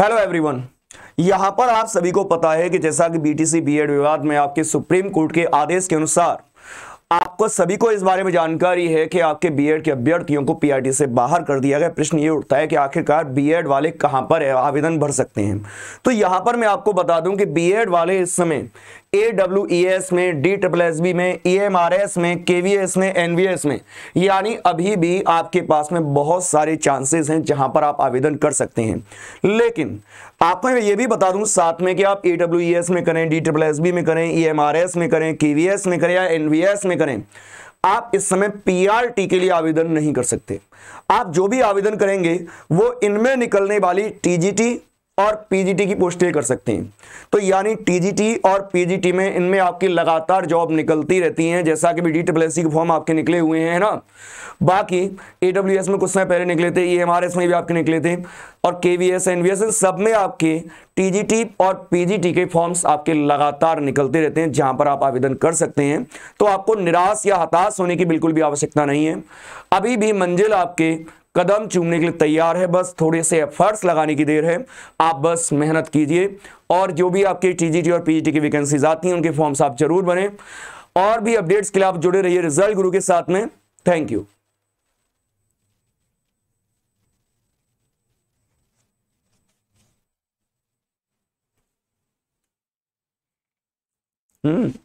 hello everyone यहां पर आप सभी को पता है कि जैसा कि बीटीसी बीएड विवाद में आपके सुप्रीम कोर्ट के आदेश के अनुसार आपको सभी को इस बारे में जानकारी है कि आपके बीएड के अभ्यर्थियों को पीआरटी से बाहर कर दिया गया प्रश्न ये उठता है कि आखिरकार बीएड वाले कहां पर आवेदन भर सकते हैं तो यहां पर मैं आपको बता दूं कि बीएड वाले इस समय ए डब्ल्यू ई एस में डी ट्रिपल एस बी में ई एम आर एस में के वी एस में एन वी एस में यानी अभी भी आपके पास में बहुत सारे चांसेस हैं जहां पर आप आवेदन कर सकते हैं लेकिन आपको मैं ये भी बता दूं साथ में कि आप ए डब्ल्यू ई एस में करें डी ट्रिपल एस बी में करें ई एम आर एस में करें के वी एस में करें या एन वी एस में करें आप इस समय पीआरटी के लिए आवेदन नहीं कर सकते आप जो भी आवेदन करेंगे वो इनमें निकलने वाली टीजीटी और पीजीटी की पोस्टें कर सकते हैं तो यानी टीजीटी और पीजीटी में इनमें आपकी लगातार जॉब निकलती रहती हैं जैसा कि भी डी डब्ल्यूएससी के फॉर्म आपके निकले हुए हैं ना बाकी एडब्ल्यूएस में कुछ समय पहले निकले थे ई एम में भी आपके निकले थे और के वी एस एन इन सब में आपके टीजीटी और पीजीटी के फॉर्म्स आपके लगातार निकलते रहते हैं जहां पर आप आवेदन कर सकते हैं तो आपको निराश या हताश होने की बिल्कुल भी आवश्यकता नहीं है अभी भी मंजिल आपके कदम चूमने के लिए तैयार है बस थोड़े से एफर्ट्स लगाने की देर है आप बस मेहनत कीजिए और जो भी आपके टीजीटी और पीजीटी की वैकेंसीज आती हैं उनके फॉर्म्स आप जरूर बने और भी अपडेट्स के लिए आप जुड़े रहिए रिजल्ट गुरु के साथ में थैंक यू हम्म